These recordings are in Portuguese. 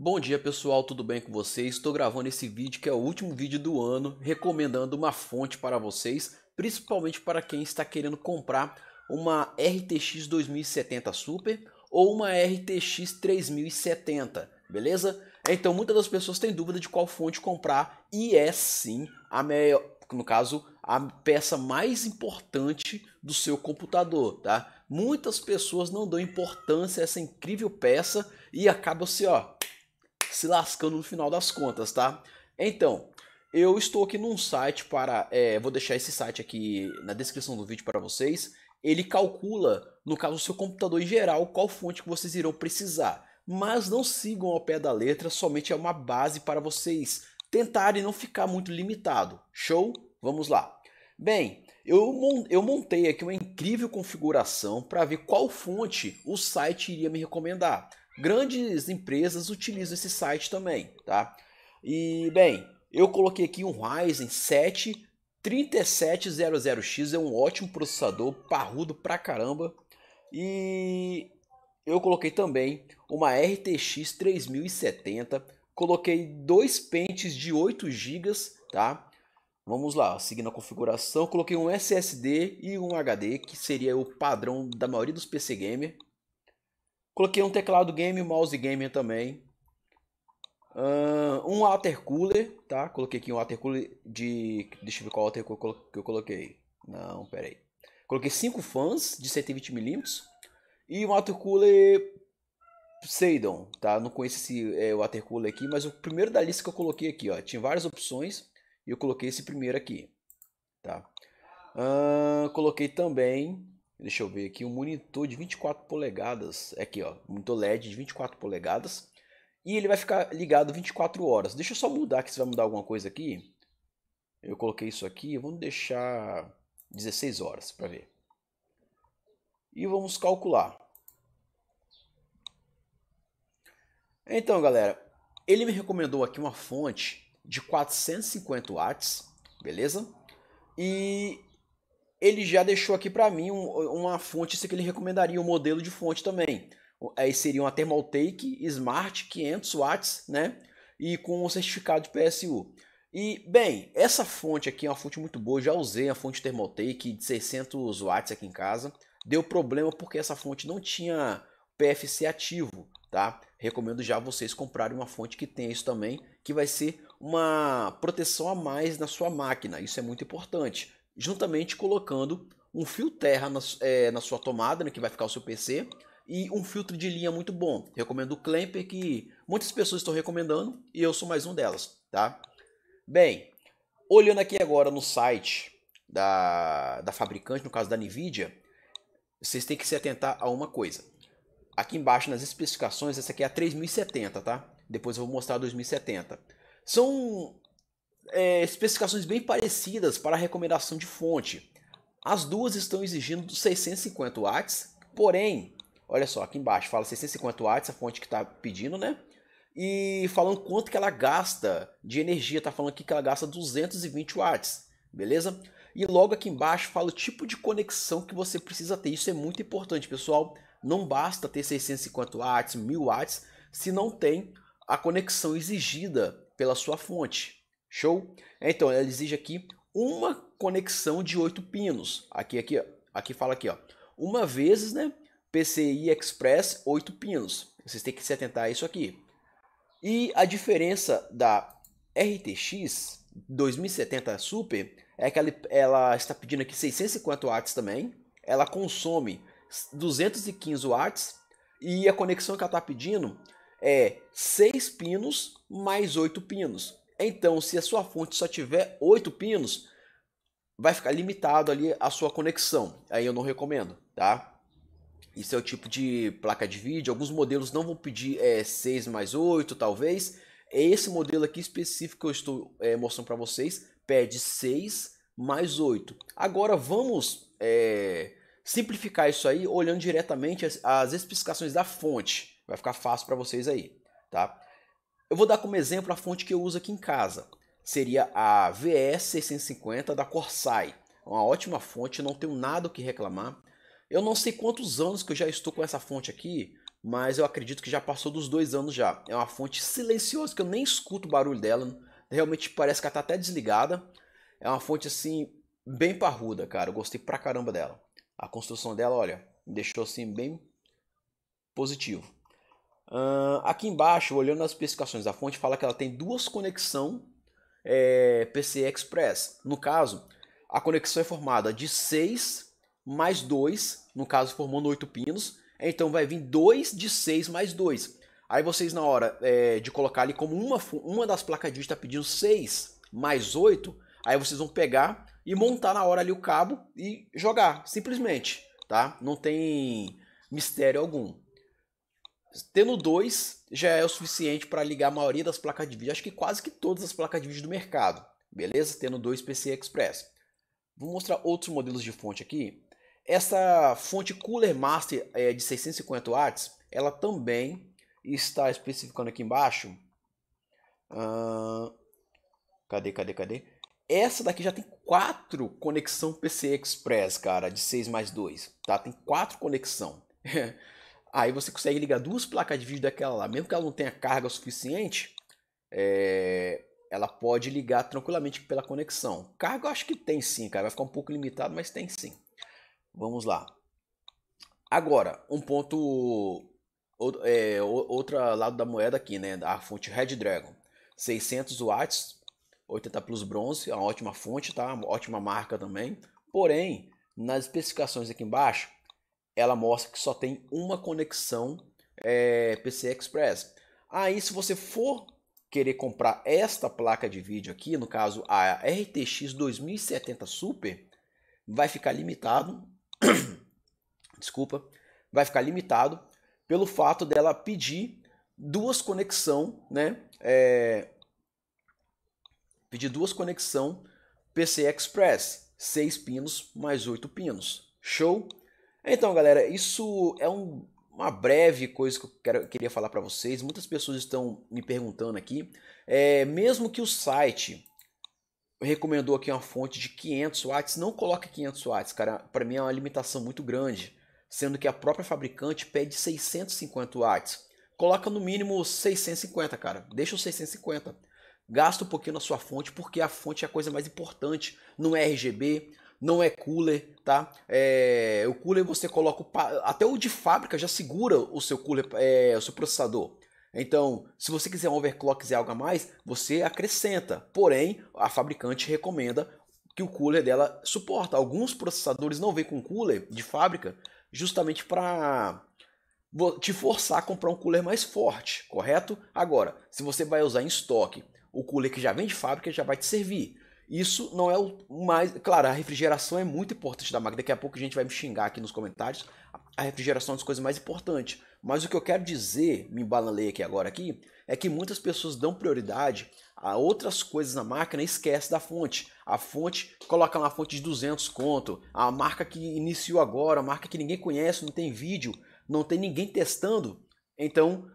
Bom dia pessoal, tudo bem com vocês? Estou gravando esse vídeo que é o último vídeo do ano, recomendando uma fonte para vocês, principalmente para quem está querendo comprar uma RTX 2070 Super ou uma RTX 3070, beleza? Então muitas das pessoas têm dúvida de qual fonte comprar e é sim a melhor, no caso, a peça mais importante do seu computador, tá? Muitas pessoas não dão importância a essa incrível peça e acaba se, assim, ó, se lascando no final das contas, tá? Então, eu estou aqui num site para. É, vou deixar esse site aqui na descrição do vídeo para vocês. Ele calcula, no caso do seu computador em geral, qual fonte que vocês irão precisar. Mas não sigam ao pé da letra, somente é uma base para vocês tentarem não ficar muito limitado. Show? Vamos lá. Bem, eu, eu montei aqui uma incrível configuração para ver qual fonte o site iria me recomendar. Grandes empresas utilizam esse site também, tá? E bem, eu coloquei aqui um Ryzen 7 3700X, é um ótimo processador, parrudo pra caramba. E eu coloquei também uma RTX 3070, coloquei dois pentes de 8 GB, tá? Vamos lá, seguindo a configuração, coloquei um SSD e um HD, que seria o padrão da maioria dos PC gamer. Coloquei um teclado game, mouse game também. Um water cooler, tá? Coloquei aqui um water cooler de... Deixa eu ver qual water cooler que eu coloquei. Não, peraí. Coloquei 5 fãs de 120mm. E um water cooler Seidon, tá? Não conheço esse é, water cooler aqui, mas o primeiro da lista que eu coloquei aqui, ó. Tinha várias opções e eu coloquei esse primeiro aqui, tá? Uh, coloquei também Deixa eu ver aqui, um monitor de 24 polegadas. É aqui, ó, monitor LED de 24 polegadas. E ele vai ficar ligado 24 horas. Deixa eu só mudar aqui, se vai mudar alguma coisa aqui. Eu coloquei isso aqui, vamos deixar 16 horas para ver. E vamos calcular. Então, galera, ele me recomendou aqui uma fonte de 450 watts, beleza? E ele já deixou aqui para mim um, uma fonte isso que ele recomendaria, um modelo de fonte também. Aí seria uma Thermaltake Smart 500 watts, né? E com um certificado de PSU. E, bem, essa fonte aqui é uma fonte muito boa, já usei a fonte Thermaltake de 600 watts aqui em casa. Deu problema porque essa fonte não tinha PFC ativo, tá? Recomendo já vocês comprarem uma fonte que tenha isso também, que vai ser uma proteção a mais na sua máquina. Isso é muito importante juntamente colocando um fio terra na, é, na sua tomada, né, que vai ficar o seu PC, e um filtro de linha muito bom. Recomendo o Clamper, que muitas pessoas estão recomendando, e eu sou mais um delas, tá? Bem, olhando aqui agora no site da, da fabricante, no caso da NVIDIA, vocês têm que se atentar a uma coisa. Aqui embaixo nas especificações, essa aqui é a 3070, tá? Depois eu vou mostrar a 2070. São é, especificações bem parecidas para a recomendação de fonte. As duas estão exigindo 650 watts, porém, olha só, aqui embaixo fala 650 watts, a fonte que está pedindo, né? E falando quanto que ela gasta de energia, está falando aqui que ela gasta 220 watts, beleza? E logo aqui embaixo fala o tipo de conexão que você precisa ter. Isso é muito importante, pessoal. Não basta ter 650 watts, 1000 watts, se não tem a conexão exigida pela sua fonte. Show? É, então, ela exige aqui uma conexão de oito pinos. Aqui, aqui, aqui fala aqui, ó. Uma vezes, né? PCI Express oito pinos. Vocês têm que se atentar a isso aqui. E a diferença da RTX 2070 Super é que ela, ela está pedindo aqui 650 watts também. Ela consome 215 watts e a conexão que ela está pedindo é 6 pinos mais 8 pinos. Então, se a sua fonte só tiver 8 pinos, vai ficar limitado ali a sua conexão. Aí eu não recomendo, tá? Isso é o tipo de placa de vídeo. Alguns modelos não vão pedir é, 6 mais 8, talvez. É esse modelo aqui específico que eu estou é, mostrando para vocês pede 6 mais 8. Agora vamos é, simplificar isso aí olhando diretamente as, as especificações da fonte. Vai ficar fácil para vocês aí, tá? Eu vou dar como exemplo a fonte que eu uso aqui em casa. Seria a VS650 da Corsair. É uma ótima fonte, não tenho nada o que reclamar. Eu não sei quantos anos que eu já estou com essa fonte aqui, mas eu acredito que já passou dos dois anos já. É uma fonte silenciosa, que eu nem escuto o barulho dela. Realmente parece que ela está até desligada. É uma fonte assim, bem parruda, cara. Eu gostei pra caramba dela. A construção dela, olha, me deixou assim bem positivo. Uh, aqui embaixo, olhando as especificações da fonte, fala que ela tem duas conexões é, PCI Express. No caso, a conexão é formada de 6 mais 2, no caso formando 8 pinos, então vai vir 2 de 6 mais 2. Aí vocês na hora é, de colocar ali como uma, uma das placas de está pedindo 6 mais 8, aí vocês vão pegar e montar na hora ali o cabo e jogar, simplesmente, tá? Não tem mistério algum. Tendo dois já é o suficiente para ligar a maioria das placas de vídeo, acho que quase que todas as placas de vídeo do mercado, beleza? Tendo dois PCI Express. Vou mostrar outros modelos de fonte aqui. Essa fonte Cooler Master é, de 650 watts, ela também está especificando aqui embaixo. Uh, cadê, cadê, cadê? Essa daqui já tem quatro conexão PCI Express, cara, de 6 mais 2, tá? Tem quatro conexão. Aí você consegue ligar duas placas de vídeo daquela lá, mesmo que ela não tenha carga suficiente, é, ela pode ligar tranquilamente pela conexão. Carga eu acho que tem sim, cara, vai ficar um pouco limitado, mas tem sim. Vamos lá. Agora, um ponto, é, outro lado da moeda aqui, né, a fonte Red Dragon, 600 watts, 80 Plus Bronze, é uma ótima fonte, tá? Uma ótima marca também. Porém, nas especificações aqui embaixo, ela mostra que só tem uma conexão é, PC Express. Aí, se você for querer comprar esta placa de vídeo aqui, no caso a RTX 2070 Super, vai ficar limitado, desculpa, vai ficar limitado pelo fato dela pedir duas conexão, né? É, pedir duas conexão PC Express, seis pinos mais oito pinos. Show? Então, galera, isso é um, uma breve coisa que eu quero, queria falar para vocês. Muitas pessoas estão me perguntando aqui. É, mesmo que o site recomendou aqui uma fonte de 500 watts, não coloque 500 watts, cara. Para mim é uma limitação muito grande, sendo que a própria fabricante pede 650 watts. Coloca no mínimo 650, cara. Deixa os 650. Gasta um pouquinho na sua fonte, porque a fonte é a coisa mais importante. Não é RGB, não é cooler, tá? É, o cooler você coloca, o, até o de fábrica já segura o seu cooler, é, o seu processador. Então, se você quiser um overclock e algo a mais, você acrescenta. Porém, a fabricante recomenda que o cooler dela suporta. Alguns processadores não vêm com cooler de fábrica, justamente para te forçar a comprar um cooler mais forte, correto? Agora, se você vai usar em estoque, o cooler que já vem de fábrica já vai te servir. Isso não é o mais. Claro, a refrigeração é muito importante da máquina. Daqui a pouco a gente vai me xingar aqui nos comentários. A refrigeração é uma das coisas mais importantes. Mas o que eu quero dizer, me embalalei aqui agora aqui, é que muitas pessoas dão prioridade a outras coisas na máquina e né? esquece da fonte. A fonte, coloca uma fonte de 200 conto, a marca que iniciou agora, a marca que ninguém conhece, não tem vídeo, não tem ninguém testando. Então,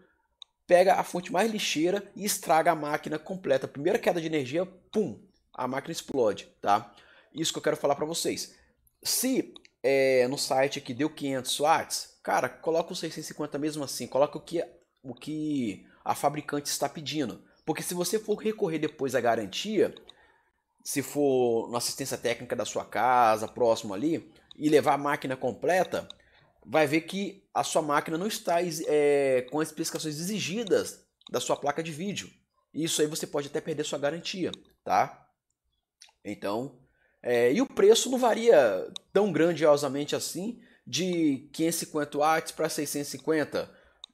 pega a fonte mais lixeira e estraga a máquina completa. Primeira queda de energia, pum, a máquina explode, tá? Isso que eu quero falar para vocês. Se é, no site aqui deu 500 watts, cara, coloca o 650 mesmo assim, coloca o que, o que a fabricante está pedindo. Porque se você for recorrer depois à garantia, se for na assistência técnica da sua casa, próximo ali, e levar a máquina completa, vai ver que a sua máquina não está é, com as especificações exigidas da sua placa de vídeo. Isso aí você pode até perder sua garantia, tá? Então, é, e o preço não varia tão grandiosamente assim, de 550 watts para 650.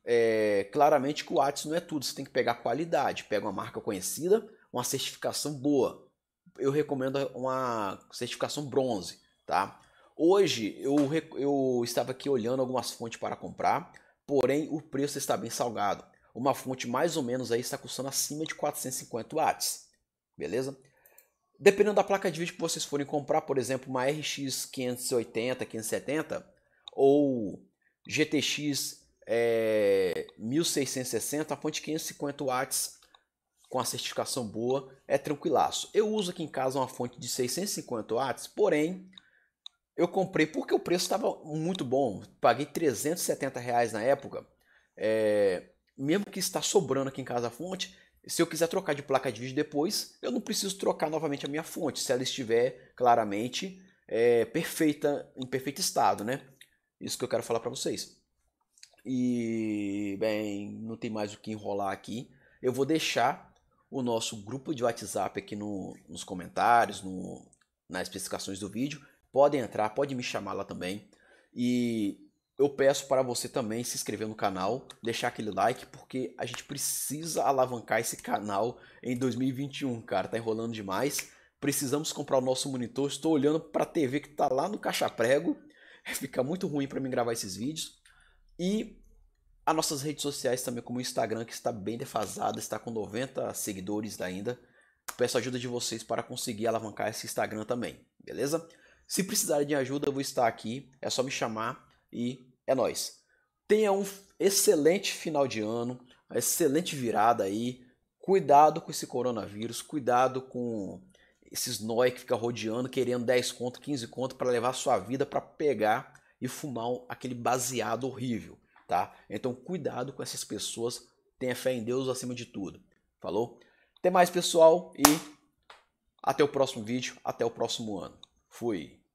É, claramente que o watts não é tudo, você tem que pegar qualidade, pega uma marca conhecida, uma certificação boa. Eu recomendo uma certificação bronze, tá? Hoje eu, eu estava aqui olhando algumas fontes para comprar, porém o preço está bem salgado. Uma fonte mais ou menos aí está custando acima de 450 watts, beleza? Dependendo da placa de vídeo que vocês forem comprar, por exemplo, uma RX 580, 570 ou GTX é, 1660, a fonte 550 watts com a certificação boa é tranquilaço. Eu uso aqui em casa uma fonte de 650 watts, porém eu comprei porque o preço estava muito bom. Paguei 370 reais na época. É, mesmo que está sobrando aqui em casa a fonte, se eu quiser trocar de placa de vídeo depois, eu não preciso trocar novamente a minha fonte, se ela estiver claramente é, perfeita, em perfeito estado, né? Isso que eu quero falar para vocês. E, bem, não tem mais o que enrolar aqui. Eu vou deixar o nosso grupo de WhatsApp aqui no, nos comentários, no, nas especificações do vídeo. Podem entrar, podem me chamar lá também. E eu peço para você também se inscrever no canal, deixar aquele like, porque a gente precisa alavancar esse canal em 2021, cara. Tá enrolando demais. Precisamos comprar o nosso monitor. Estou olhando para a TV que tá lá no caixa prego. Fica muito ruim para mim gravar esses vídeos. E as nossas redes sociais também, como o Instagram, que está bem defasada, está com 90 seguidores ainda. Peço a ajuda de vocês para conseguir alavancar esse Instagram também, beleza? Se precisarem de ajuda, eu vou estar aqui. É só me chamar e é nós. Tenha um excelente final de ano, uma excelente virada aí. Cuidado com esse coronavírus, cuidado com esses nós que fica rodeando, querendo 10 conto, 15 conto para levar sua vida para pegar e fumar aquele baseado horrível, tá? Então cuidado com essas pessoas, tenha fé em Deus acima de tudo. Falou? Até mais, pessoal, e até o próximo vídeo, até o próximo ano. Fui.